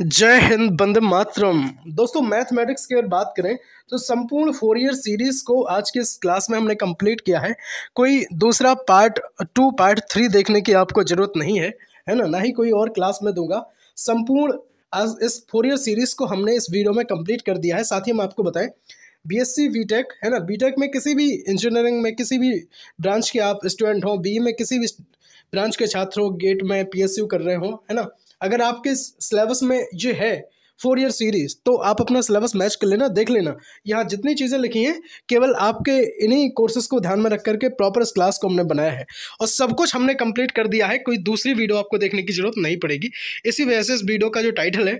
जय हिंद बंद मातरम दोस्तों मैथमेटिक्स की अगर बात करें तो संपूर्ण फोर ईयर सीरीज़ को आज के इस क्लास में हमने कंप्लीट किया है कोई दूसरा पार्ट टू पार्ट थ्री देखने की आपको ज़रूरत नहीं है है ना ना ही कोई और क्लास में दूंगा संपूर्ण आज इस फोर ईयर सीरीज़ को हमने इस वीडियो में कंप्लीट कर दिया है साथ ही हम आपको बताएं बी एस सी है ना बी में किसी भी इंजीनियरिंग में किसी भी ब्रांच के आप स्टूडेंट हों बी e में किसी भी ब्रांच के छात्र हो गेट में पी एस यू कर रहे हों है ना अगर आपके सिलेबस में ये है फोर ईयर सीरीज तो आप अपना सिलेबस मैच कर लेना देख लेना यहाँ जितनी चीज़ें लिखी हैं केवल आपके इन्हीं कोर्सेज को ध्यान में रख करके प्रॉपर इस क्लास को हमने बनाया है और सब कुछ हमने कंप्लीट कर दिया है कोई दूसरी वीडियो आपको देखने की जरूरत नहीं पड़ेगी इसी वजह से इस वीडियो का जो टाइटल है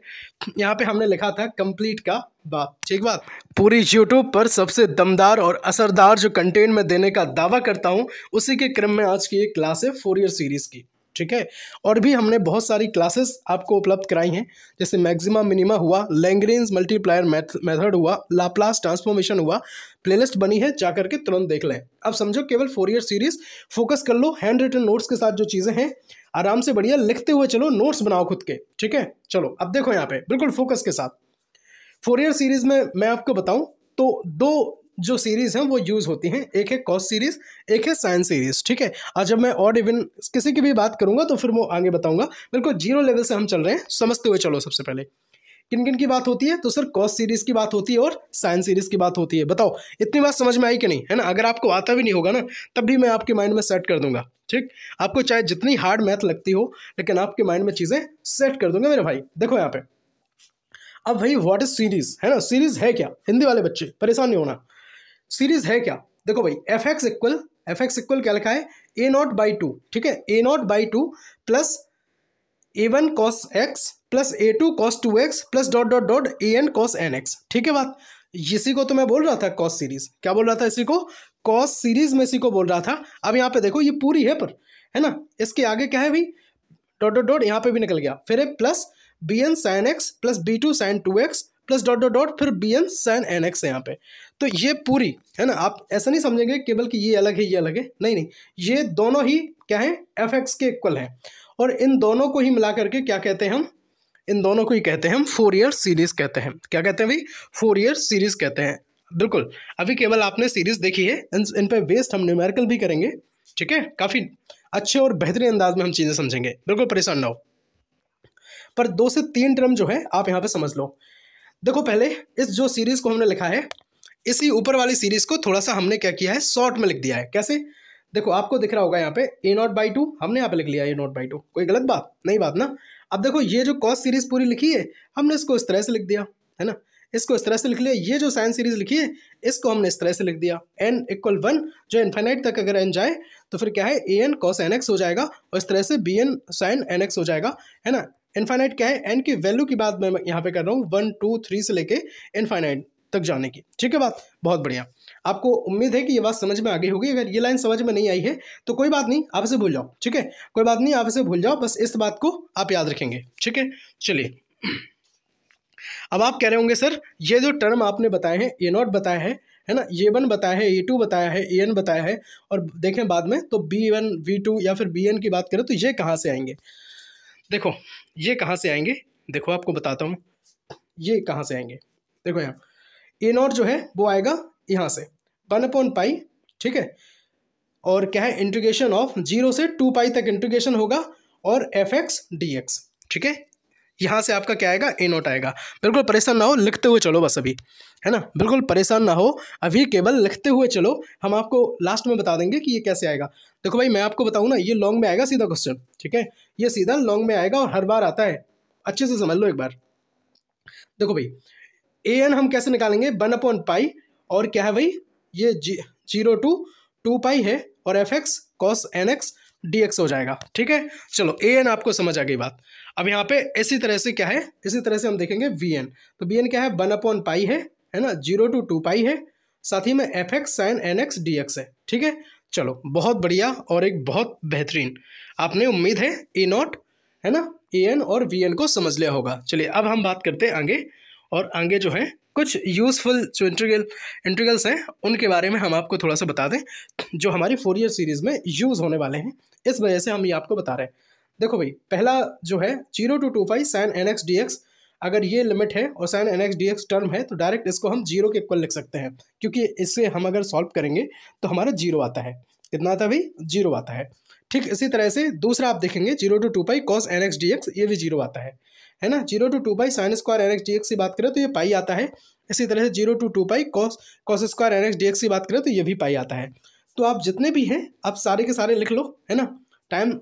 यहाँ पर हमने लिखा था कम्प्लीट का बाप ठीक बात पूरी यूट्यूब पर सबसे दमदार और असरदार जो कंटेंट मैं देने का दावा करता हूँ उसी के क्रम में आज की एक क्लास है फोर ईयर सीरीज़ की ठीक है और भी हमने बहुत सारी क्लासेस आपको उपलब्ध कराई हैं जैसे मैक्सिमा मिनिमा हुआ लैंग्रेंज मल्टीप्लायर मेथड हुआ लाप्लास ट्रांसफॉर्मेशन हुआ प्लेलिस्ट बनी है जाकर के तुरंत देख लें अब समझो केवल फोर ईयर सीरीज फोकस कर लो हैंड रिटन नोट्स के साथ जो चीज़ें हैं आराम से बढ़िया लिखते हुए चलो नोट्स बनाओ खुद के ठीक है चलो अब देखो यहाँ पे बिल्कुल फोकस के साथ फोर ईयर सीरीज में मैं आपको बताऊँ तो दो जो सीरीज़ हैं वो यूज़ होती हैं एक है कॉस्ट सीरीज़ एक है साइंस सीरीज़ ठीक है आज जब मैं और इवन किसी की भी बात करूँगा तो फिर वो आगे बताऊंगा बिल्कुल जीरो लेवल से हम चल रहे हैं समझते हुए चलो सबसे पहले किन किन की बात होती है तो सर कॉस्ट सीरीज़ की बात होती है और साइंस सीरीज़ की बात होती है बताओ इतनी बात समझ में आई कि नहीं है ना अगर आपको आता भी नहीं होगा ना तब भी मैं आपके माइंड में सेट कर दूंगा ठीक आपको चाहे जितनी हार्ड मैथ लगती हो लेकिन आपके माइंड में चीज़ें सेट कर दूंगा मेरे भाई देखो यहाँ पे अब भाई व्हाट इज सीरीज़ है ना सीरीज़ है क्या हिंदी वाले बच्चे परेशान नहीं होना सीरीज है क्या देखो भाई F x equal F x equal क्या लिखा है ए नॉट बाई टू ठीक है A nought by two plus A one cos x plus A two cos two x plus dot dot dot A N cos N X ठीक है बात इसी को तो मैं बोल रहा था कॉस सीरीज क्या बोल रहा था इसी को कॉस सीरीज में इसी को बोल रहा था अब यहाँ पे देखो ये पूरी है पर है ना इसके आगे क्या है भाई डॉट डॉट डॉट यहाँ पे भी निकल गया फिर है plus B N sine x plus B two sine two x plus dot dot dot फिर B N sine N X है यहाँ पे तो ये पूरी है ना आप ऐसा नहीं समझेंगे केवल कि ये अलग है ये अलग है नहीं नहीं ये दोनों ही क्या है एफ एक्स के इक्वल हैं और इन दोनों को ही मिला करके क्या कहते हैं हम इन दोनों को ही कहते हैं हम फोर ईयर सीरीज़ कहते हैं क्या कहते हैं भाई फोर ईयर सीरीज़ कहते हैं बिल्कुल अभी केवल आपने सीरीज़ देखी है इन इन पर बेस्ड हम न्यूमेरिकल भी करेंगे ठीक है काफ़ी अच्छे और बेहतरीन अंदाज में हम चीज़ें समझेंगे बिल्कुल परेशान ना हो पर दो से तीन टर्म जो है आप यहाँ पे समझ लो देखो पहले इस जो सीरीज़ को हमने लिखा है इसी ऊपर वाली सीरीज़ को थोड़ा सा हमने क्या किया है शॉर्ट में लिख दिया है कैसे देखो आपको दिख रहा होगा यहाँ पे ए नॉट बाई टू हमने यहाँ पे लिख लिया ए नॉट बाई टू कोई गलत बात नहीं बात ना अब देखो ये जो कॉस्ट सीरीज़ पूरी लिखी है हमने इसको इस तरह से लिख दिया है ना इसको इस तरह से लिख लिया ये जो साइन सीरीज लिखी है इसको हमने इस तरह से लिख दिया एन इक्वल वन जो इन्फाइनाइट तक अगर एन जाए तो फिर क्या है A N cos N X हो जाएगा और इस तरह से B N sine N X हो जाएगा है ना इनफाइनाइट क्या है एन की वैल्यू की बात मैं यहाँ पे कर रहा हूँ वन टू थ्री से लेके इनफाइनाइट तक जाने की ठीक है बात बहुत बढ़िया आपको उम्मीद है कि ये बात समझ में आ गई होगी अगर ये लाइन समझ में नहीं आई है तो कोई बात नहीं आप इसे भूल जाओ ठीक है कोई बात नहीं आप इसे भूल जाओ बस इस बात को आप याद रखेंगे ठीक है चलिए अब आप कह रहे होंगे सर ये जो टर्म आपने बताए हैं ए नॉट बताया है है ना ए वन बताया है ए टू बताया है ए एन बताया है और देखें बाद में तो बी वन वी टू या फिर बी एन की बात करें तो ये कहाँ से आएंगे देखो ये कहाँ से आएंगे देखो आपको बताता हूँ ये कहाँ से आएंगे देखो यहाँ ए नॉट जो है वो आएगा यहाँ से वन अपॉन पाई ठीक है और क्या है इंटीग्रेशन ऑफ जीरो से टू पाई तक इंटीग्रेशन होगा और एफ एक्स डी एक्स ठीक है यहाँ से आपका क्या आएगा ए नोट आएगा बिल्कुल परेशान ना हो लिखते हुए चलो बस अभी है ना बिल्कुल परेशान ना हो अभी केवल लिखते हुए चलो हम आपको लास्ट में बता देंगे कि ये कैसे आएगा देखो भाई मैं आपको बताऊँ ना ये लॉन्ग में आएगा सीधा क्वेश्चन ठीक है ये सीधा लॉन्ग में आएगा और हर बार आता है अच्छे से समझ लो एक बार देखो भाई ए एन हम कैसे निकालेंगे वन अपॉन पाई और क्या है भाई ये जी जीरो टू टू पाई है और F x cos N x D X हो जाएगा ठीक है चलो ए एन आपको समझ आ गई बात अब यहाँ पे इसी तरह से क्या है इसी तरह से हम देखेंगे वी एन तो वी एन क्या है वन अपॉन पाई है है ना जीरो टू टू पाई है साथ ही में F x sine N x D x है ठीक है चलो बहुत बढ़िया और एक बहुत बेहतरीन आपने उम्मीद है ए नॉट है ना ए एन और वी एन को समझ लिया होगा चलिए अब हम बात करते हैं आगे और आगे जो है कुछ यूज़फुल जो इंटीग्रल इंटीग्रल्स हैं उनके बारे में हम आपको थोड़ा सा बता दें जो हमारी फोर ईयर सीरीज़ में यूज़ होने वाले हैं इस वजह से हम ये आपको बता रहे हैं देखो भाई पहला जो है zero to two five sine N x D x अगर ये लिमिट है और sine N x D x term है तो डायरेक्ट इसको हम जीरो के इक्वल लिख सकते हैं क्योंकि इससे हम अगर सॉल्व करेंगे तो हमारा जीरो आता है कितना आता है भाई जीरो आता है ठीक इसी तरह से दूसरा आप देखेंगे zero to two pi cos N x D x ये भी जीरो आता है है ना zero to two pi sine square n x D x की बात करें तो ये पाई आता है इसी तरह से zero to two pi cos cos square n x D x की बात करें तो ये भी पाई आता है तो आप जितने भी हैं आप सारे के सारे लिख लो है ना टाइम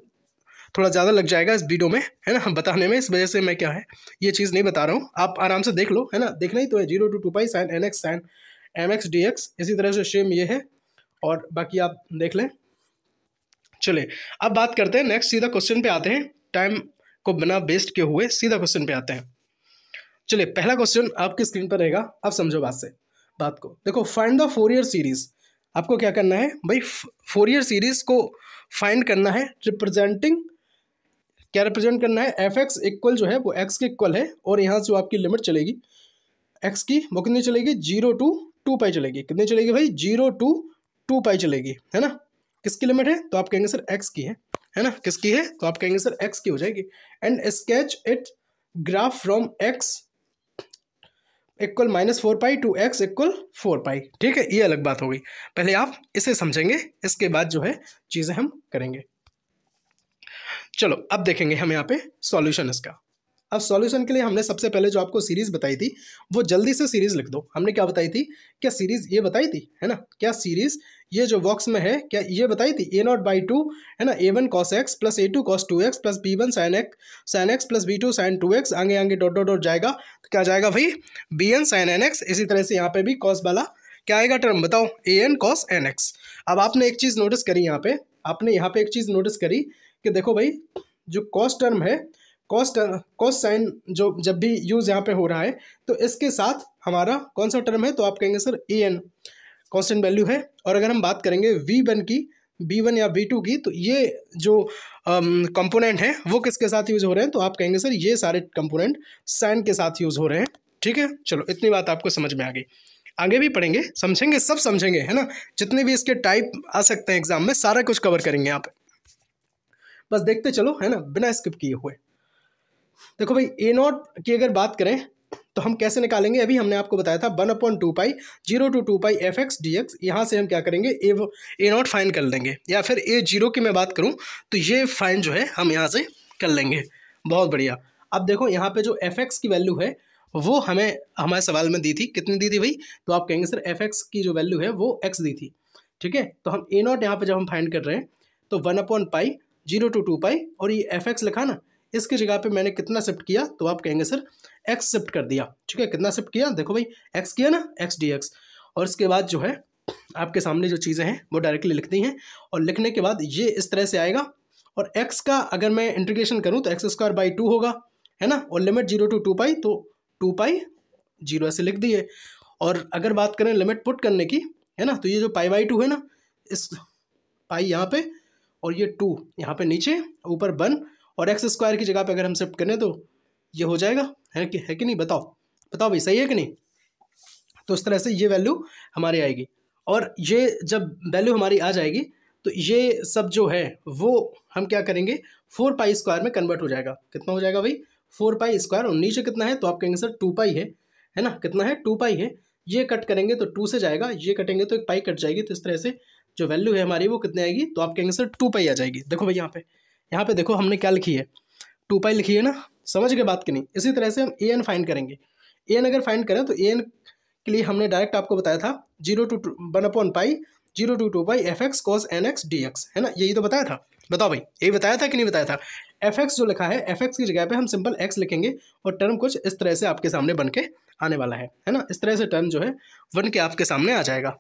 थोड़ा ज़्यादा लग जाएगा इस वीडियो में है ना बताने में इस वजह से मैं क्या है ये चीज़ नहीं बता रहा हूँ आप आराम से देख लो है ना देखना ही तो है zero to two pi sine N x sine m x D x इसी तरह से सेम ये है और बाकी आप देख लें चले अब बात करते हैं नेक्स्ट सीधा क्वेश्चन पे आते हैं टाइम को बिना वेस्ट किए हुए सीधा क्वेश्चन पे आते हैं चलिए पहला क्वेश्चन आपकी स्क्रीन पर रहेगा आप समझो बात से बात को देखो find the Fourier series आपको क्या करना है भाई फोर ईयर सीरीज को फाइंड करना है रिप्रेजेंटिंग क्या रिप्रेजेंट करना है एफ एक्स इक्वल जो है वो एक्स के इक्वल है और यहाँ से आपकी लिमिट चलेगी एक्स की वो कितनी चलेगी जीरो टू टू पाई चलेगी कितनी चलेगी भाई जीरो टू टू पाई चलेगी है ना किसकी लिमिट है तो आप कहेंगे सर एक्स की है है ना किसकी है तो आप कहेंगे सर एक्स की हो जाएगी and sketch it graph from x equal minus four pi to x equal four pi ठीक है ये अलग बात हो गई पहले आप इसे समझेंगे इसके बाद जो है चीज़ें हम करेंगे चलो अब देखेंगे हम यहाँ पे सॉल्यूशन इसका अब सॉल्यूशन के लिए हमने सबसे पहले जो आपको सीरीज़ बताई थी वो जल्दी से सीरीज़ लिख दो हमने क्या बताई थी क्या सीरीज़ ये बताई थी है ना क्या सीरीज़ ये जो बॉक्स में है क्या ये बताई थी ए नॉट बाई टू है ना a one cos x plus A two cos two x plus b one sine x sine x plus B two sine two x आगे आगे डॉट डॉट डॉट जाएगा तो क्या जाएगा भाई b N sine N x इसी तरह से यहाँ पे भी कॉस वाला क्या आएगा टर्म बताओ a N cos N x अब आपने एक चीज़ नोटिस करी यहाँ पे आपने यहाँ पे एक चीज़ नोटिस करी कि देखो भाई जो कॉस टर्म है कॉस्ट कॉस्ट साइन जो जब भी यूज़ यहाँ पे हो रहा है तो इसके साथ हमारा कौन सा टर्म है तो आप कहेंगे sir a n constant value है और अगर हम बात करेंगे वी वन की बी वन या बी टू की तो ये जो कंपोनेंट um, है वो किसके साथ यूज़ हो रहे हैं तो आप कहेंगे सर ये सारे कंपोनेंट साइन के साथ यूज़ हो रहे हैं ठीक है चलो इतनी बात आपको समझ में आ गई आगे भी पढ़ेंगे समझेंगे सब समझेंगे है ना जितने भी इसके टाइप आ सकते हैं एग्जाम में सारा कुछ कवर करेंगे आप बस देखते चलो है ना बिना स्किप किए हुए देखो भाई ए नॉट की अगर बात करें तो हम कैसे निकालेंगे अभी हमने आपको बताया था one upon two pi zero to two pi f x D x यहाँ से हम क्या करेंगे ए ए नॉट फाइन कर लेंगे या फिर ए जीरो की मैं बात करूँ तो ये फाइन जो है हम यहाँ से कर लेंगे बहुत बढ़िया अब देखो यहाँ पे जो एफ एक्स की वैल्यू है वो हमें हमारे सवाल में दी थी कितनी दी थी भाई तो आप कहेंगे सर एफ एक्स की जो वैल्यू है वो एक्स दी थी ठीक है तो हम ए नॉट यहाँ पर जब हम फाइंड कर रहे हैं तो one upon pi zero to two pi और ये एफ एक्स लिखा ना इसकी जगह पे मैंने कितना शिफ्ट किया तो आप कहेंगे सर एक्स शिफ्ट कर दिया ठीक है कितना शिफ्ट किया देखो भाई एक्स किया ना एक्स डी एक्स और इसके बाद जो है आपके सामने जो चीज़ें हैं वो डायरेक्टली लिख दी हैं और लिखने के बाद ये इस तरह से आएगा और एक्स का अगर मैं इंटीग्रेशन करूँ तो एक्स स्क्वायर बाई टू होगा है ना और limit zero to two pi तो टू पाई जीरो ऐसे लिख दिए और अगर बात करें लिमिट पुट करने की है ना तो ये जो पाई बाई टू है ना इस पाई यहाँ पे और ये टू यहाँ पे नीचे ऊपर वन और एक्स स्क्वायर की जगह पे अगर हम शिफ्ट करें तो ये हो जाएगा है कि है कि नहीं बताओ बताओ भाई सही है कि नहीं तो इस तरह से ये वैल्यू हमारी आएगी और ये जब वैल्यू हमारी आ जाएगी तो ये सब जो है वो हम क्या करेंगे फोर पाई स्क्वायर में कन्वर्ट हो जाएगा कितना हो जाएगा भाई फोर पाई स्क्वायर और नीचे कितना है तो आप कहेंगे सर टू पाई है है ना कितना है टू पाई है ये कट करेंगे तो टू से जाएगा ये कटेंगे तो एक पाई कट जाएगी तो इस तरह से जो वैल्यू है हमारी वो कितनी आएगी तो आप कहेंगे सर टू पाई आ जाएगी देखो भाई यहाँ पे यहाँ पे देखो हमने क्या लिखी है टू पाई लिखी है ना समझ के बात की नहीं इसी तरह से हम ए एन फाइंड करेंगे ए एन अगर फाइंड करें तो ए एन के लिए हमने डायरेक्ट आपको बताया था zero to two one upon pi zero to two pi f x cos N x D x है ना यही तो बताया था बताओ भाई यही बताया था कि नहीं बताया था एफ एक्स जो लिखा है एफ एक्स की जगह पे हम सिंपल एक्स लिखेंगे और टर्म कुछ इस तरह से आपके सामने बन के आने वाला है है ना इस तरह से टर्म जो है बन के आपके सामने आ जाएगा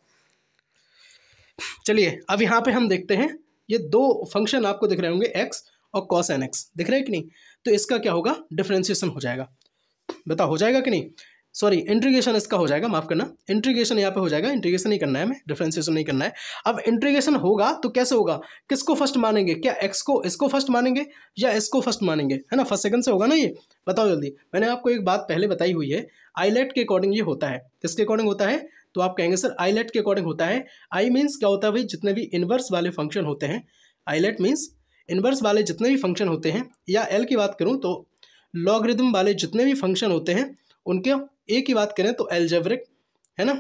चलिए अब यहाँ पे हम देखते हैं ये दो फंक्शन आपको दिख रहे होंगे एक्स और कॉस एन एक्स दिख रहे कि नहीं तो इसका क्या होगा डिफ्रेंसिएशन हो जाएगा बताओ हो जाएगा कि नहीं सॉरी इंट्रीगेशन इसका हो जाएगा माफ करना इंट्रीगेशन यहाँ पे हो जाएगा इंट्रीगेशन नहीं करना है हमें डिफ्रेंसिएशन नहीं करना है अब इंट्रीगेशन होगा तो कैसे होगा किसको फर्स्ट मानेंगे क्या एक्स को इसको फर्स्ट मानेंगे या इसको फर्स्ट मानेंगे है ना फर्स्ट सेकंड से होगा ना ये बताओ जल्दी मैंने आपको एक बात पहले बताई हुई है आईलेट के अकॉर्डिंग ये होता है किसके अकॉर्डिंग होता है तो आप कहेंगे सर आईलेट के अकॉर्डिंग होता है आई मीन्स क्या होता है भाई जितने भी इन्वर्स वाले फंक्शन होते हैं आईलेट मीन्स इन्वर्स वाले जितने भी फंक्शन होते हैं या एल की बात करूँ तो लॉगरिदम वाले जितने भी फंक्शन होते हैं उनके ए की बात करें तो एलजेब्रिक है ना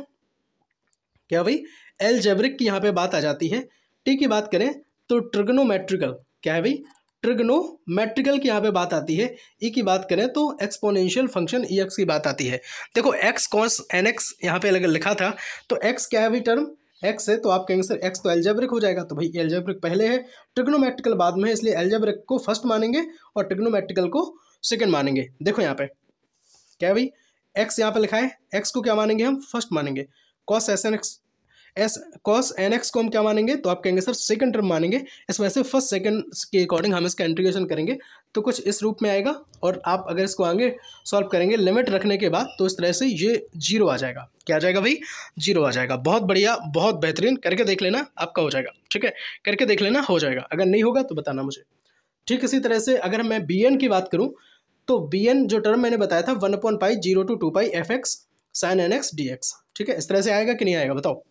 क्या भाई एलजेब्रिक की यहाँ पे बात आ जाती है टी की बात करें तो ट्रिग्नोमेट्रिकल क्या है भाई ट्रिग्नोमेट्रिकल की यहाँ पे बात आती है ई e की बात करें तो एक्सपोनेंशियल फंक्शन ई एक्स की बात आती है देखो एक्स कॉस एन एक्स यहाँ पे अगर लिखा था तो एक्स क्या है अभी टर्म एक्स है तो आप कहेंगे सर एक्स तो एल्जेब्रिक हो जाएगा तो भाई एल्जेब्रिक पहले है ट्रिग्नोमेट्रिकल बाद में है इसलिए एल्जेब्रिक को फर्स्ट मानेंगे और ट्रिग्नोमेट्रिकल को सेकेंड मानेंगे देखो यहाँ पे क्या भाई एक्स यहाँ पे लिखा है एक्स को क्या मानेंगे हम फर्स्ट मानेंगे cos s n x s cos N x को हम क्या मानेंगे तो आप कहेंगे सर सेकंड टर्म मानेंगे इस वजह से फर्स्ट सेकंड के अकॉर्डिंग हम इसका इंटीग्रेशन करेंगे तो कुछ इस रूप में आएगा और आप अगर इसको आगे सॉल्व करेंगे लिमिट रखने के बाद तो इस तरह से ये जीरो आ जाएगा क्या आ जाएगा भाई जीरो आ जाएगा बहुत बढ़िया बहुत बेहतरीन करके देख लेना आपका हो जाएगा ठीक है करके देख लेना हो जाएगा अगर नहीं होगा तो बताना मुझे ठीक इसी तरह से अगर मैं बी एन की बात करूँ तो बी एन जो टर्म मैंने बताया था one point pi zero to two pi f x sine N x D x ठीक है इस तरह से आएगा कि नहीं आएगा बताओ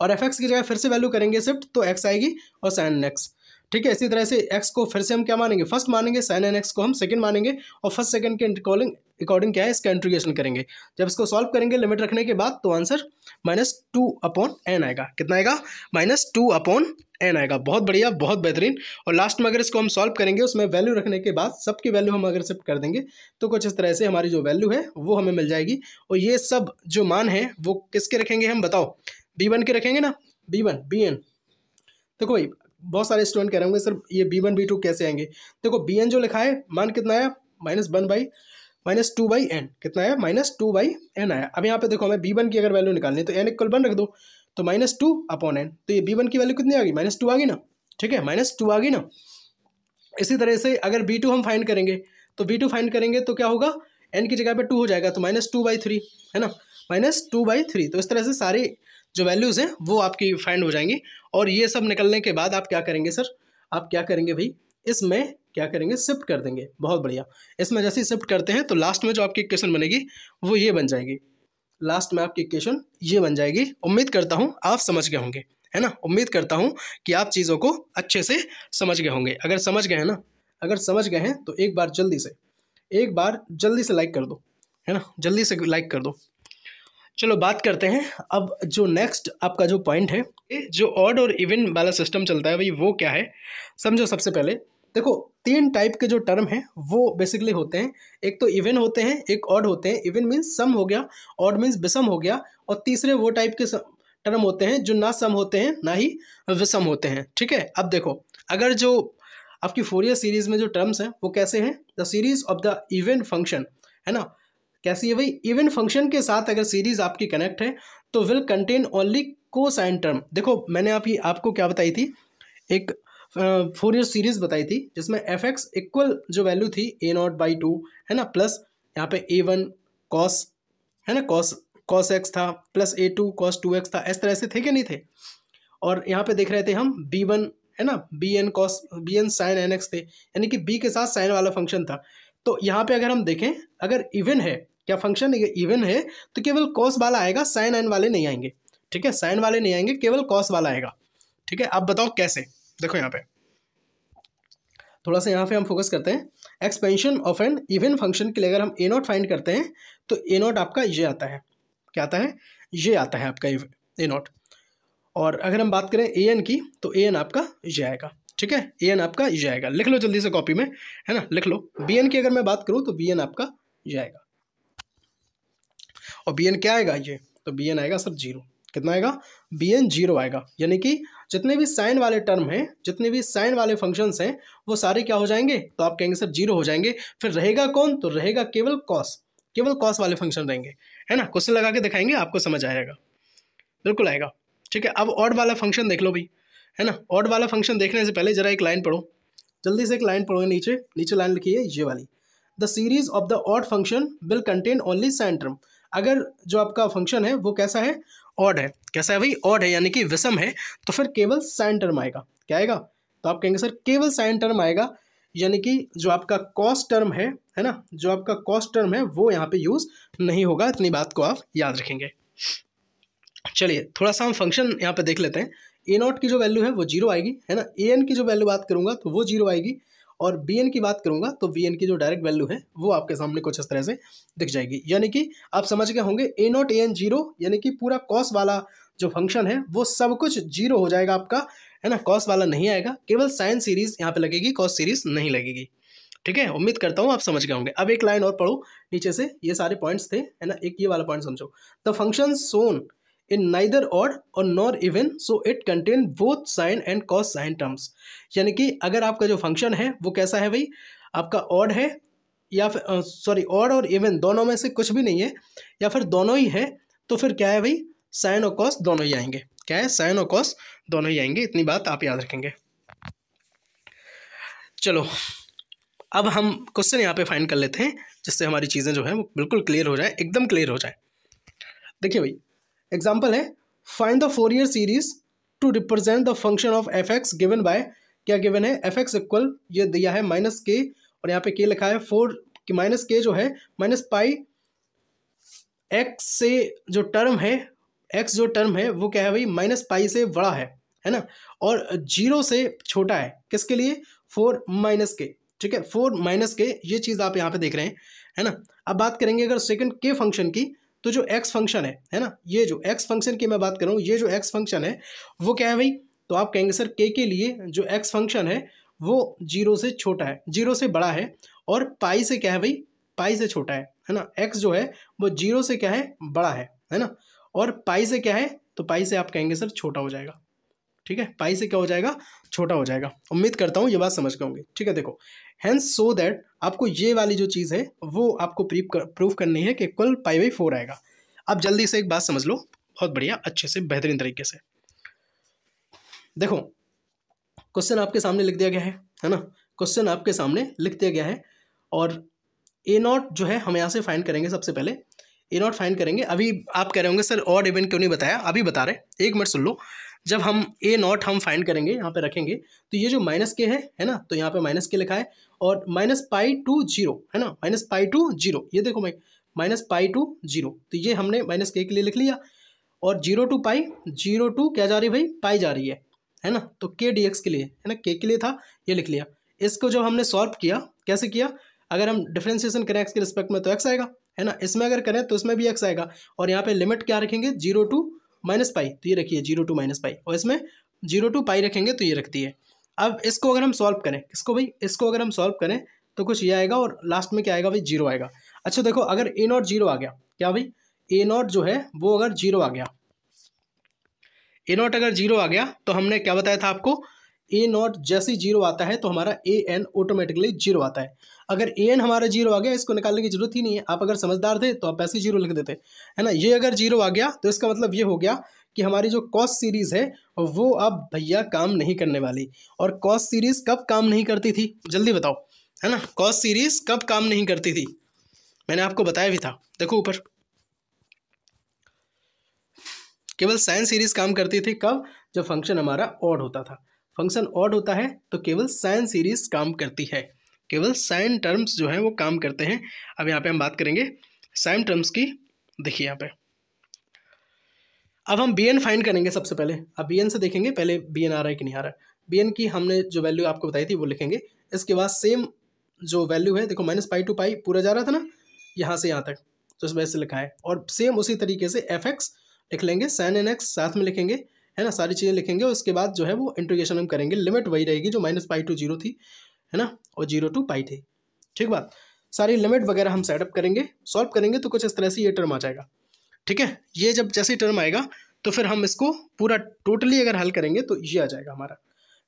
और एफ एक्स की जगह फिर से वैल्यू करेंगे शिफ्ट तो एक्स आएगी और साइन एक्स ठीक है इसी तरह से एक्स को फिर से हम क्या मानेंगे फर्स्ट मानेंगे साइन एन एक्स को हम सेकंड मानेंगे और फर्स्ट सेकंड के इंटरकॉलिंग अकॉर्डिंग क्या है इसका इंट्रीगेशन करेंगे जब इसको सॉल्व करेंगे लिमिट रखने के बाद तो answer minus two upon n आएगा कितना आएगा माइनस टू अपॉन एन आएगा बहुत बढ़िया बहुत बेहतरीन और लास्ट में अगर इसको हम सॉल्व करेंगे उसमें वैल्यू रखने के बाद सबकी वैल्यू हम अगर शिफ्ट कर देंगे तो कुछ इस तरह से हमारी जो वैल्यू है वो हमें मिल जाएगी और ये सब जो मान है वो किसके रखेंगे हम बताओ बी वन के रखेंगे ना बी वन बी एन देखो भाई बहुत सारे स्टूडेंट कह रहे होंगे सर ये बी वन बी टू कैसे आएंगे देखो बी एन जो लिखा है मान कितना आया minus one by minus two by n कितना आया माइनस टू बाई एन आया अब यहाँ पे देखो हमें बी वन की अगर वैल्यू निकालनी तो एन इक्वल वन रख दो तो माइनस टू अपॉन एन तो ये बी वन की वैल्यू कितनी आ गई माइनस टू आ गई ना ठीक है माइनस टू आ गई ना इसी तरह से अगर बी टू हम फाइंड करेंगे तो बी टू फाइंड करेंगे तो क्या होगा एन की जगह पे टू हो जाएगा तो माइनस टू बाई थ्री है ना माइनस टू बाई थ्री तो इस तरह से सारी जो वैल्यूज़ हैं वो आपकी फाइंड हो जाएंगी और ये सब निकलने के बाद आप क्या करेंगे सर आप क्या करेंगे भाई इसमें क्या करेंगे शिफ्ट कर देंगे बहुत बढ़िया इसमें जैसे शिफ्ट करते हैं तो लास्ट में जो आपकी इक्वेशन बनेगी वो ये बन जाएगी लास्ट में आपकी इक्वेशन ये बन जाएगी उम्मीद करता हूँ आप समझ गए होंगे है ना उम्मीद करता हूँ कि आप चीज़ों को अच्छे से समझ गए होंगे अगर समझ गए हैं ना अगर समझ गए हैं तो एक बार जल्दी से एक बार जल्दी से लाइक कर दो है ना जल्दी से लाइक कर दो चलो बात करते हैं अब जो नेक्स्ट आपका जो पॉइंट है जो ऑड और इवन वाला सिस्टम चलता है भाई वो क्या है समझो सबसे पहले देखो तीन टाइप के जो टर्म हैं वो बेसिकली होते हैं एक तो इवन होते हैं एक ऑड होते हैं इवन मीन्स सम हो गया ऑड मीन्स विषम हो गया और तीसरे वो टाइप के टर्म होते हैं जो ना सम होते हैं ना ही विषम होते हैं ठीक है अब देखो अगर जो आपकी फोरियर सीरीज़ में जो टर्म्स हैं वो कैसे हैं the series of the even function है ना कैसी है भाई इवन फंक्शन के साथ अगर सीरीज आपकी कनेक्ट है तो विल कंटेन ओनली को साइन टर्म देखो मैंने आप ही आपको क्या बताई थी एक फोर ईयर सीरीज बताई थी जिसमें एफ एक्स इक्वल जो वैल्यू थी ए नॉट बाई टू है ना प्लस यहाँ पे ए वन कॉस है ना कॉस कॉस एक्स था प्लस ए टू कॉस टू एक्स था इस तरह से थे कि नहीं थे और यहाँ पे देख रहे थे हम बी वन है ना b n cos b N sine N x थे यानी कि बी के साथ साइन वाला फंक्शन था तो यहाँ पे अगर हम देखें अगर इवन है क्या फंक्शन इवन e- है तो केवल कॉस वाला आएगा साइन एन वाले नहीं आएंगे ठीक है साइन वाले नहीं आएंगे केवल कॉस वाला आएगा ठीक है आप बताओ कैसे देखो यहाँ पे थोड़ा सा यहाँ पे हम फोकस करते हैं expansion of an even function के लिए अगर हम ए नॉट फाइंड करते हैं तो ए नॉट आपका ये आता है क्या आता है ये आता है आपका ए नॉट और अगर हम बात करें ए एन की तो ए एन आपका ये आएगा ठीक है ए एन आपका ये आएगा लिख लो जल्दी से कॉपी में है ना लिख लो बी एन की अगर मैं बात करूँ तो बी एन आपका ये आएगा और बी एन क्या आएगा ये तो बी एन आएगा सर जीरो कितना आएगा बी एन जीरो आएगा यानी कि जितने भी साइन वाले टर्म हैं जितने भी साइन वाले फंक्शंस हैं वो सारे क्या हो जाएंगे तो आप कहेंगे सर जीरो हो जाएंगे फिर रहेगा कौन तो रहेगा केवल कॉस केवल कॉस वाले फंक्शन रहेंगे है ना क्वेश्चन लगा के दिखाएंगे आपको समझ आएगा बिल्कुल आएगा ठीक है अब ऑड वाला फंक्शन देख लो भाई है ना ऑड वाला फंक्शन देखने से पहले जरा एक लाइन पढ़ो जल्दी से एक लाइन पढ़ो नीचे नीचे लाइन लिखी है ये वाली the series of the odd function will contain only sine term अगर जो आपका फंक्शन है वो कैसा है ऑड है कैसा है भाई ऑड है यानी कि विषम है तो फिर केवल साइन टर्म आएगा क्या आएगा तो आप कहेंगे सर केवल साइन टर्म आएगा यानी कि जो आपका कॉस्ट टर्म है है ना जो आपका कॉस्ट टर्म है वो यहाँ पे यूज़ नहीं होगा इतनी बात को आप याद रखेंगे चलिए थोड़ा सा हम फंक्शन यहाँ पे देख लेते हैं ए नॉट की जो वैल्यू है वो जीरो आएगी है ना ए एन की जो वैल्यू बात करूंगा तो वो जीरो आएगी और बी की बात करूँगा तो बी की जो डायरेक्ट वैल्यू है वो आपके सामने कुछ इस तरह से दिख जाएगी यानी कि आप समझ गए होंगे a naught a n zero यानी कि पूरा कॉस वाला जो फंक्शन है वो सब कुछ जीरो हो जाएगा आपका है ना कॉस वाला नहीं आएगा केवल साइन सीरीज यहाँ पे लगेगी कॉस सीरीज नहीं लगेगी ठीक है उम्मीद करता हूँ आप समझ गए होंगे अब एक लाइन और पढ़ो नीचे से ये सारे पॉइंट्स थे है ना एक ये वाला पॉइंट समझो द फंक्शन सोन इन नाइदर ऑड और nor even so it contain both sine and cos sine terms यानी कि अगर आपका जो फंक्शन है वो कैसा है भाई आपका ऑड है या फिर सॉरी ऑड और इवन दोनों में से कुछ भी नहीं है या फिर दोनों ही है तो फिर क्या है भाई साइन और कॉस दोनों ही आएंगे क्या है साइन और कॉस दोनों ही आएंगे इतनी बात आप याद रखेंगे चलो अब हम क्वेश्चन यहाँ पे फाइंड कर लेते हैं जिससे हमारी चीज़ें जो है वो बिल्कुल क्लियर हो जाए एकदम क्लियर हो जाए देखिए भाई एग्जाम्पल है find the Fourier series to represent the function of f x given by क्या गिवन है एफ एक्स इक्वल ये दिया है माइनस के और यहाँ पे के लिखा है फोर कि माइनस के जो है माइनस पाई एक्स से जो टर्म है एक्स जो टर्म है वो क्या है भाई माइनस पाई से बड़ा है है ना और जीरो से छोटा है किसके लिए फोर माइनस के ठीक है फोर माइनस के ये चीज़ आप यहाँ पे देख रहे हैं है ना अब बात करेंगे अगर सेकंड के फंक्शन की तो जो एक्स फंक्शन है है ना ये जो एक्स फंक्शन की मैं बात कर रहा हूँ ये जो एक्स फंक्शन है वो क्या है भाई तो आप कहेंगे सर के के लिए जो एक्स फंक्शन है वो जीरो से छोटा है जीरो से बड़ा है और पाई से क्या है भाई पाई से छोटा है है ना एक्स जो है वो जीरो से क्या है बड़ा है है ना और पाई से क्या है तो पाई से आप कहेंगे सर छोटा हो जाएगा ठीक है पाई से क्या हो जाएगा छोटा हो जाएगा उम्मीद करता हूँ ये बात समझ गए होंगे ठीक है देखो हैंस सो दैट आपको ये वाली जो चीज़ है वो आपको प्रीव कर, प्रूव करनी है कि इक्वल पाई बाई फोर आएगा अब जल्दी से एक बात समझ लो बहुत बढ़िया अच्छे से बेहतरीन तरीके से देखो क्वेश्चन आपके सामने लिख दिया गया है है ना क्वेश्चन आपके सामने लिख दिया गया है और ए नॉट जो है हम यहाँ से फाइंड करेंगे सबसे पहले ए नॉट फाइंड करेंगे अभी आप कह रहे होंगे सर और इवेंट क्यों नहीं बताया अभी बता रहे एक मिनट सुन लो जब हम ए नॉट हम फाइंड करेंगे यहाँ पे रखेंगे तो ये जो माइनस के है है ना तो यहाँ पे माइनस के लिखा है और माइनस पाई टू जीरो है ना माइनस पाई टू जीरो ये देखो भाई माइनस पाई टू जीरो तो ये हमने माइनस के के लिए लिख लिया और zero to pi zero to क्या जा रही भाई पाई जा रही है है ना तो के डी एक्स के लिए है ना के के लिए था ये लिख लिया इसको जब हमने सॉल्व किया कैसे किया अगर हम डिफ्रेंसिएशन करें एक्स के रिस्पेक्ट में तो एक्स आएगा है ना इसमें अगर करें तो इसमें भी एक्स आएगा और यहाँ पे लिमिट क्या रखेंगे जीरो टू माइनस पाई तो ये रखिए जीरो टू माइनस पाई और इसमें जीरो टू पाई रखेंगे तो ये रखती है अब इसको अगर हम सॉल्व करें किसको भाई इसको अगर हम सॉल्व करें तो कुछ ये आएगा और लास्ट में क्या आएगा भाई जीरो आएगा अच्छा देखो अगर ए नॉट जीरो आ गया क्या भाई ए नॉट जो है वो अगर जीरो आ गया ए नॉट अगर जीरो आ गया तो हमने क्या बताया था आपको ए नॉट जैसे जीरो आता है तो हमारा ए एन ऑटोमेटिकली जीरो आता है अगर ए एन हमारा जीरो आ गया इसको निकालने की जरूरत ही नहीं है आप अगर समझदार थे तो आप ऐसे जीरो लिख देते है ना ये अगर जीरो आ गया तो इसका मतलब ये हो गया कि हमारी जो कॉस्ट सीरीज़ है वो अब भैया काम नहीं करने वाली और कॉस्ट सीरीज़ कब काम नहीं करती थी जल्दी बताओ है ना कॉस्ट सीरीज़ कब काम नहीं करती थी मैंने आपको बताया भी था देखो ऊपर केवल साइन सीरीज़ काम करती थी कब जब फंक्शन हमारा ऑड होता था फंक्शन ऑड होता है तो केवल साइन सीरीज काम करती है केवल साइन टर्म्स जो हैं वो काम करते हैं अब यहाँ पे हम बात करेंगे साइन टर्म्स की देखिए यहाँ पे अब हम बी एन फाइन करेंगे सबसे पहले अब बी एन से देखेंगे पहले बी एन आ रहा है कि नहीं आ रहा है बी एन की हमने जो वैल्यू आपको बताई थी वो लिखेंगे इसके बाद सेम जो वैल्यू है देखो माइनस पाई टू पाई पूरा जा रहा था ना यहाँ से यहाँ तक तो इस वजह से लिखा है और सेम उसी तरीके से एफ एक्स लिख लेंगे साइन एन एक्स साथ में लिखेंगे है ना सारी चीज़ें लिखेंगे उसके बाद जो है वो इंट्रोगेशन हम करेंगे लिमिट वही रहेगी जो माइनस पाई टू जीरो थी है ना और जीरो टू पाई थी ठीक बात सारी लिमिट वगैरह हम सेटअप करेंगे सॉल्व करेंगे तो कुछ इस तरह से ये टर्म आ जाएगा ठीक है ये जब जैसे टर्म आएगा तो फिर हम इसको पूरा टोटली अगर हल करेंगे तो ये आ जाएगा हमारा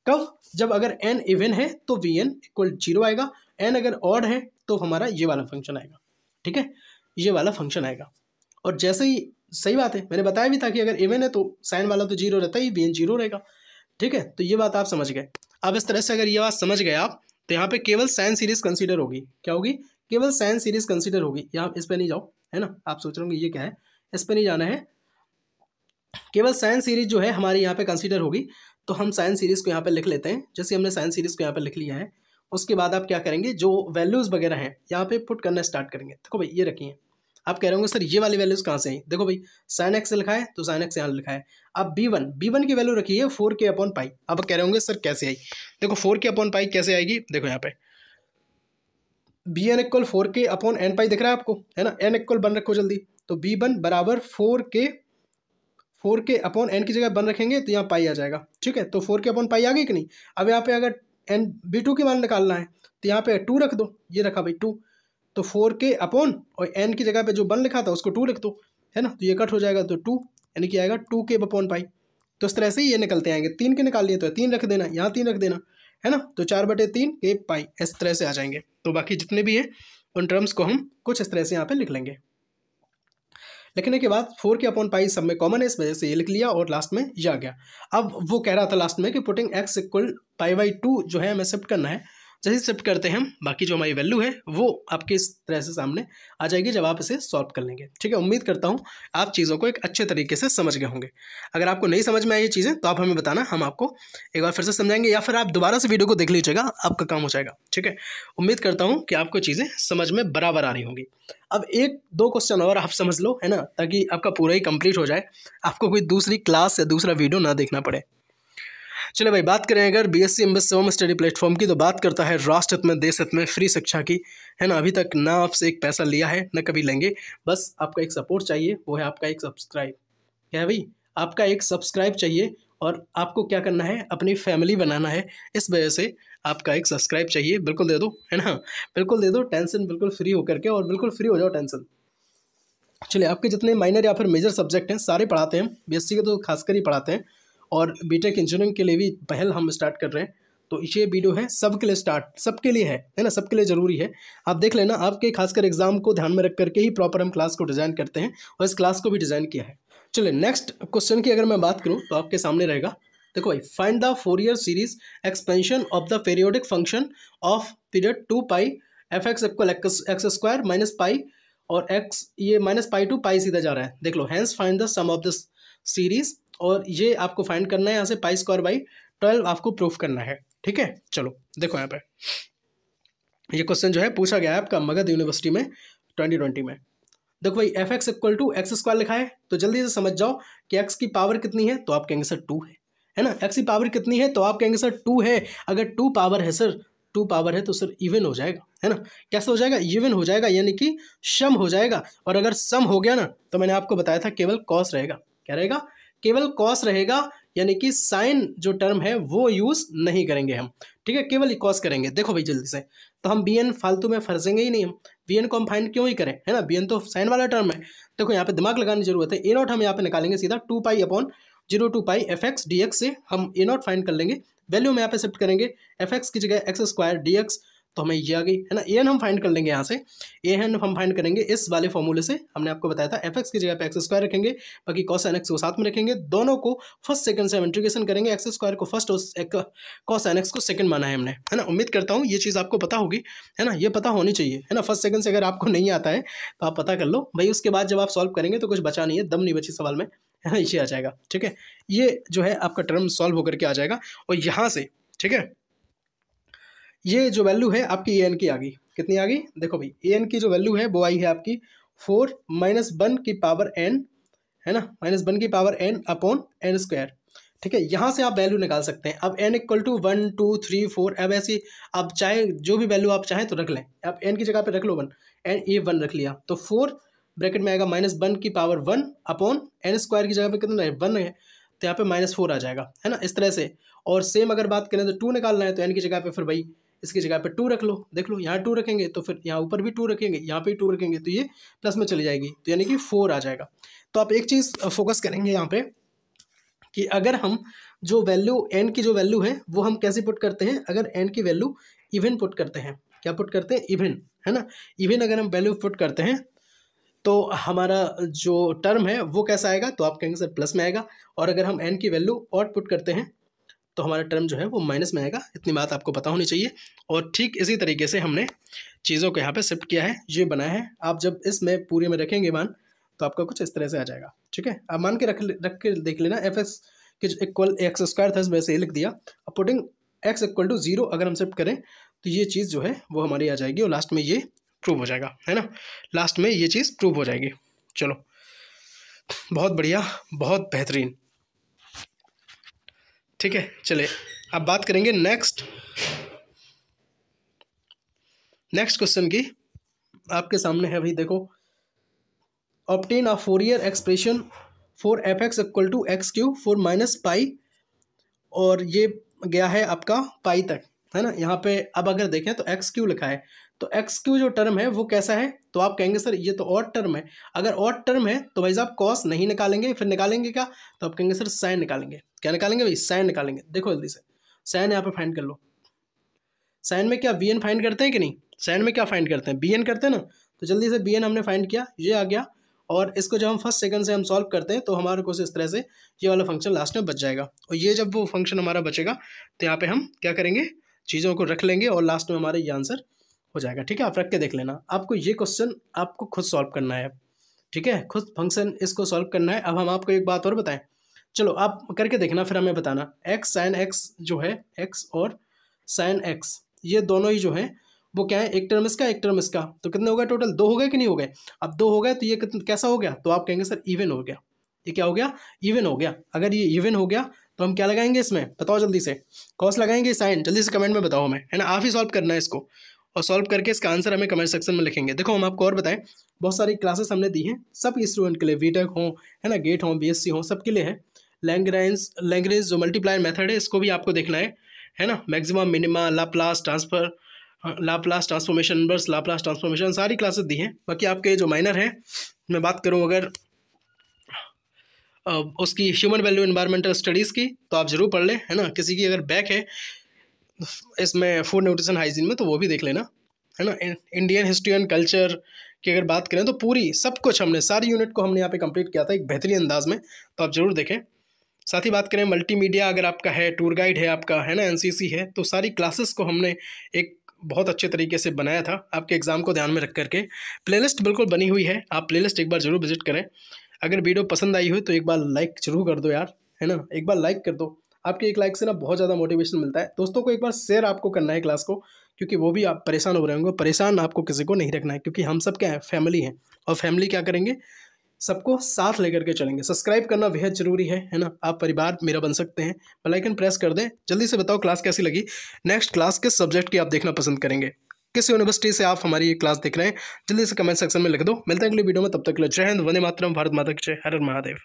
कब जब अगर एन इवन है तो वी एन इक्वल जीरो आएगा एन अगर ऑड है तो हमारा ये वाला फंक्शन आएगा ठीक है ये वाला फंक्शन आएगा और जैसे ही सही बात है मैंने बताया भी था कि अगर इवन है तो साइन वाला तो जीरो रहता ही बी एन जीरो रहेगा ठीक है तो ये बात आप समझ गए अब इस तरह से अगर ये बात समझ गए आप तो यहाँ पे केवल साइन सीरीज कंसीडर होगी क्या होगी केवल साइन सीरीज कंसीडर होगी यहाँ इस पर नहीं जाओ है ना आप सोच रहे होंगे ये क्या है इस पर नहीं जाना है केवल साइन सीरीज जो है हमारे यहाँ पे कंसीडर होगी तो हम साइन सीरीज को यहाँ पे लिख लेते हैं जैसे हमने साइन सीरीज को यहाँ पे लिख लिया है उसके बाद आप क्या करेंगे जो वैल्यूज़ वगैरह हैं यहाँ पे पुट करना स्टार्ट करेंगे देखो भाई ये रखिए आप कह रहे होंगे सर ये वाली वैल्यूज कहाँ से हैं देखो भाई साइन एक्स लिखा है तो साइन एक्स यहाँ लिखा है अब बी वन बी वन की वैल्यू रखिए फोर के अपॉन पाई अब कह रहे होंगे सर कैसे आई देखो फोर के अपॉन पाई कैसे आएगी देखो यहाँ पे बी एन इक्वल फोर के अपॉन एन पाई दिख रहा है आपको है ना एन इक्वल बन रखो जल्दी तो बी वन बराबर फोर के फोर के अपॉन एन की जगह बन रखेंगे तो यहाँ पाई आ जाएगा ठीक है तो फोर के अपॉन पाई आ गई कि नहीं अब यहाँ पे अगर एन बी टू की मान निकालना है तो यहाँ पे टू रख दो ये रखा भाई टू तो फोर के अपॉन और एन की जगह पे जो वन लिखा था उसको टू लिख दो है ना तो ये कट हो जाएगा तो टू यानी कि आएगा टू के अपॉन पाई तो इस तरह से ये निकलते आएंगे तीन के निकाल लिए तो तीन रख देना यहाँ तीन रख देना है ना तो चार बटे तीन के पाई इस तरह से आ जाएंगे तो बाकी जितने भी हैं उन टर्म्स को हम कुछ इस तरह से यहाँ पर लिख लेंगे लिखने के बाद फोर के अपॉन पाई सब में कॉमन है इस वजह से ये लिख लिया और लास्ट में ये आ गया अब वो कह रहा था लास्ट में कि putting x equal pi by two जो है हमें शिफ्ट करना है जैसे शिफ्ट करते हैं हम बाकी जो हमारी वैल्यू है वो आपके इस तरह से सामने आ जाएगी जब आप इसे सॉल्व कर लेंगे ठीक है उम्मीद करता हूँ आप चीज़ों को एक अच्छे तरीके से समझ गए होंगे अगर आपको नहीं समझ में आई ये चीज़ें तो आप हमें बताना हम आपको एक बार फिर से समझाएंगे या फिर आप दोबारा से वीडियो को देख लीजिएगा आपका काम हो जाएगा ठीक है उम्मीद करता हूँ कि आपको चीज़ें समझ में बराबर आ रही होंगी अब एक दो क्वेश्चन और आप समझ लो है ना ताकि आपका पूरा ही कंप्लीट हो जाए आपको कोई दूसरी क्लास या दूसरा वीडियो ना देखना पड़े चले भाई बात करें अगर B S C M S study platform की तो बात करता है राष्ट्र हित में देश हित में फ्री शिक्षा की है ना अभी तक ना आपसे एक पैसा लिया है ना कभी लेंगे बस आपका एक सपोर्ट चाहिए वो है आपका एक सब्सक्राइब क्या है भाई आपका एक सब्सक्राइब चाहिए और आपको क्या करना है अपनी फैमिली बनाना है इस वजह से आपका एक सब्सक्राइब चाहिए बिल्कुल दे दो है ना बिल्कुल दे दो टेंशन बिल्कुल फ्री होकर के और बिल्कुल फ्री हो जाओ टेंशन चलिए आपके जितने माइनर या फिर मेजर सब्जेक्ट हैं सारे पढ़ाते हैं बीएससी के तो खासकर ही पढ़ाते हैं और बीटेक इंजीनियरिंग के लिए भी पहल हम स्टार्ट कर रहे हैं तो ये वीडियो है सबके लिए स्टार्ट सबके लिए है है ना सबके लिए ज़रूरी है आप देख लेना आपके खासकर एग्जाम को ध्यान में रख करके ही प्रॉपर हम क्लास को डिज़ाइन करते हैं और इस क्लास को भी डिज़ाइन किया है चलिए नेक्स्ट क्वेश्चन की अगर मैं बात करूँ तो आपके सामने रहेगा देखो भाई find the Fourier series expansion of the periodic function of period two pi f x equal x square minus pi और एक्स ये माइनस पाई टू पाई सीधा जा रहा है देख लो hence find the sum of the series और ये आपको फाइंड करना है यहाँ से पाई स्क्वायर बाई ट्वेल्व आपको प्रूफ करना है ठीक है चलो देखो यहाँ पे ये क्वेश्चन जो है पूछा गया है आपका मगध यूनिवर्सिटी में ट्वेंटी ट्वेंटी में देखो भाई F x equal two x square लिखा है तो जल्दी से समझ जाओ कि एक्स की पावर कितनी है तो आप कहेंगे सर टू है है ना एक्स की पावर कितनी है तो आप कहेंगे सर टू है अगर टू पावर है सर टू पावर है तो सर इवन हो जाएगा है ना कैसे हो जाएगा इवन हो जाएगा यानी कि सम हो जाएगा और अगर सम हो गया ना तो मैंने आपको बताया था केवल कॉस रहेगा क्या रहेगा केवल कॉस रहेगा यानी कि साइन जो टर्म है वो यूज़ नहीं करेंगे हम ठीक है केवल कॉस करेंगे देखो भाई जल्दी से तो हम बी एन फालतू में फर्जेंगे ही नहीं हम बी एन को हम फाइंड क्यों ही करें है ना बी एन तो साइन वाला टर्म है देखो यहाँ पे दिमाग लगाने की जरूरत है ए नॉट हम यहाँ पे निकालेंगे सीधा two pi upon zero to pi f x से हम ए नॉट फाइंड कर लेंगे वैल्यू हम यहाँ पे शिफ्ट करेंगे एफ एक्स की जगह एक्स स्क्वायर डी तो हमें ये आ गई है ना ए एन हम फाइंड कर लेंगे यहाँ से ए एन हम फाइंड करेंगे इस वाले फॉर्मूले से हमने आपको बताया था एफ एक्स की जगह पे एक्स स्क्वायर रखेंगे बाकी कॉस एन एक्स को साथ में रखेंगे दोनों को फर्स्ट सेकंड से इंट्रीगेशन करेंगे एक्स स्क्वायर को फर्स्ट और कॉस एन एक्स को सेकंड माना है हमने है ना उम्मीद करता हूँ ये चीज़ आपको पता होगी है ना ये पता होनी चाहिए है ना फर्स्ट सेकंड से अगर आपको नहीं आता है तो आप पता कर लो भाई उसके बाद जब आप सॉल्व करेंगे तो कुछ बचा नहीं है दम नहीं बची सवाल में है ना ये आ जाएगा ठीक है ये जो है आपका टर्म सॉल्व होकर के आ जाएगा और यहाँ से ठीक है ये जो वैल्यू है आपकी ए एन की आ गई कितनी आ गई देखो भाई ए एन की जो वैल्यू है वो आई है आपकी फोर माइनस वन की पावर एन है ना माइनस वन की power n upon n square ठीक है यहाँ से आप वैल्यू निकाल सकते हैं अब n equal to one two three four अब ऐसी आप चाहे जो भी वैल्यू आप चाहें तो रख लें अब एन की जगह पर रख लो वन एन ए वन रख लिया तो फोर ब्रैकेट में आएगा माइनस वन की power one upon n square की जगह पर कितना है वन है तो यहाँ पे माइनस फोर आ जाएगा है ना इस तरह से और सेम अगर बात करें तो टू निकालना है तो एन की जगह पे फिर भाई इसकी जगह पर टू रख लो देख लो यहाँ टू रखेंगे तो फिर यहाँ ऊपर भी टू रखेंगे यहाँ पर टू रखेंगे तो ये प्लस में चली जाएगी तो यानी कि फोर आ जाएगा तो आप एक चीज़ फोकस करेंगे यहाँ पर कि अगर हम जो वैल्यू एन की जो वैल्यू है वो हम कैसे पुट करते हैं अगर एन की वैल्यू इवेन पुट करते हैं क्या पुट करते हैं इवेन है ना इवेन अगर हम वैल्यू पुट करते हैं तो हमारा जो टर्म है वो कैसा आएगा तो आप कहेंगे सर प्लस में आएगा और अगर हम एन की वैल्यू ऑट पुट करते हैं तो हमारा टर्म जो है वो माइनस में आएगा इतनी बात आपको पता होनी चाहिए और ठीक इसी तरीके से हमने चीज़ों को यहाँ पे शिफ्ट किया है ये बनाया है आप जब इसमें पूरे में रखेंगे मान तो आपका कुछ इस तरह से आ जाएगा ठीक है आप मान के रख रख के देख लेना एफ एक्स के जो इक्वल एक्स स्क्वायर था वैसे ही लिख दिया अब putting x equal to zero अगर हम शिफ्ट करें तो ये चीज़ जो है वो हमारी आ जाएगी और लास्ट में ये प्रूव हो जाएगा है ना लास्ट में ये चीज़ प्रूव हो जाएगी चलो बहुत बढ़िया बहुत बेहतरीन ठीक है चले अब बात करेंगे नेक्स्ट नेक्स्ट क्वेश्चन की आपके सामने है भाई देखो obtain a Fourier expression for f x equal two x q four minus pi और ये गया है आपका पाई तक है ना यहाँ पे अब अगर देखें तो एक्स क्यू लिखा है तो एक्स क्यू जो टर्म है वो कैसा है तो आप कहेंगे सर ये तो ऑट टर्म है अगर ऑट टर्म है तो भाई साहब कॉस नहीं निकालेंगे फिर निकालेंगे क्या तो आप कहेंगे सर साइन निकालेंगे क्या निकालेंगे भाई साइन निकालेंगे देखो जल्दी से साइन यहाँ पे फाइंड कर लो साइन में क्या बी एन फाइंड करते हैं कि नहीं साइन में क्या फाइंड करते हैं बी एन करते हैं ना तो जल्दी से बी एन हमने फाइंड किया ये आ गया और इसको जब हम फर्स्ट सेकंड से हम सॉल्व करते हैं तो हमारे को इस तरह से ये वाला फंक्शन लास्ट में बच जाएगा और ये जब वो फंक्शन हमारा बचेगा तो यहाँ पे हम क्या करेंगे चीज़ों को रख लेंगे और लास्ट में हमारा ये आंसर हो जाएगा ठीक है आप रख के देख लेना आपको ये क्वेश्चन आपको खुद सॉल्व करना है ठीक है खुद फंक्शन इसको सॉल्व करना है अब हम आपको एक बात और बताएं चलो आप करके देखना फिर हमें बताना एक्स साइन एक्स जो है एक्स और साइन एक्स ये दोनों ही जो है वो क्या है एक टर्म इसका एक टर्म इसका तो कितने हो गए टोटल दो हो गए कि नहीं हो गए अब दो हो गए तो ये कैसा हो गया तो आप कहेंगे सर इवन हो गया ये क्या हो गया इवन हो गया अगर ये इवन हो गया तो हम क्या लगाएंगे इसमें बताओ जल्दी से कॉस लगाएंगे साइन जल्दी से कमेंट में बताओ हमें है ना आप ही सॉल्व करना है इसको और सॉल्व करके इसका आंसर हमें कमेंट सेक्शन में लिखेंगे देखो हम आपको और बताएं बहुत सारी क्लासेस हमने दी हैं सब स्टूडेंट e के लिए बी टेक है ना गेट हों बी एस सी हों सबके लिए है लैंग्रेंस लैंग्रेज जो मल्टीप्लायर मेथड है इसको भी आपको देखना है है ना maximum minima Laplace transfer Laplace transformation inverse Laplace transformation सारी क्लासेस दी हैं बाकी आपके जो माइनर हैं मैं बात करूँ अगर उसकी ह्यूमन वैल्यू इन्वायरमेंटल स्टडीज़ की तो आप ज़रूर पढ़ लें है ना किसी की अगर बैक है इसमें फूड न्यूट्रिशन हाइजीन में तो वो भी देख लेना है ना इंडियन हिस्ट्री एंड कल्चर की अगर बात करें तो पूरी सब कुछ हमने सारी यूनिट को हमने यहाँ पे कंप्लीट किया था एक बेहतरीन अंदाज में तो आप ज़रूर देखें साथ ही बात करें मल्टीमीडिया अगर आपका है टूर गाइड है आपका है ना एनसीसी है तो सारी क्लासेस को हमने एक बहुत अच्छे तरीके से बनाया था आपके एग्ज़ाम को ध्यान में रख करके प्ले बिल्कुल बनी हुई है आप प्ले एक बार ज़रूर विजिट करें अगर वीडियो पसंद आई हो तो एक बार लाइक ज़रूर कर दो यार है ना एक बार लाइक कर दो आपके एक लाइक से ना बहुत ज़्यादा मोटिवेशन मिलता है दोस्तों को एक बार शेयर आपको करना है क्लास को क्योंकि वो भी आप परेशान हो रहे होंगे परेशान आपको किसी को नहीं रखना है क्योंकि हम सब क्या है फैमिली हैं और फैमिली क्या करेंगे सबको साथ लेकर के चलेंगे सब्सक्राइब करना बेहद जरूरी है है ना आप परिवार मेरा बन सकते हैं बेलाइकन प्रेस कर दें जल्दी से बताओ क्लास कैसी लगी नेक्स्ट क्लास किस सब्जेक्ट की आप देखना पसंद करेंगे किस यूनिवर्सिटी से आप हमारी ये क्लास देख रहे हैं जल्दी से कमेंट सेक्शन में लिख दो मिलते हैं अगली वीडियो में तब तक के लिए जय हिंद वंदे मातरम भारत माता की जय हर महादेव